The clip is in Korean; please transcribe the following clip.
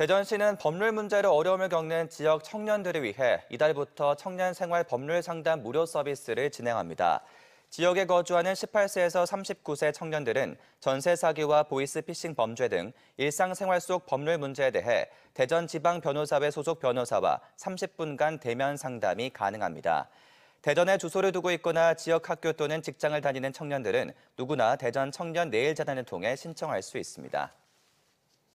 대전시는 법률 문제로 어려움을 겪는 지역 청년들을 위해 이달부터 청년생활 법률 상담 무료 서비스를 진행합니다. 지역에 거주하는 18세에서 39세 청년들은 전세 사기와 보이스피싱 범죄 등 일상생활 속 법률 문제에 대해 대전지방변호사회 소속 변호사와 30분간 대면 상담이 가능합니다. 대전에 주소를 두고 있거나 지역 학교 또는 직장을 다니는 청년들은 누구나 대전 청년 내일재단을 통해 신청할 수 있습니다.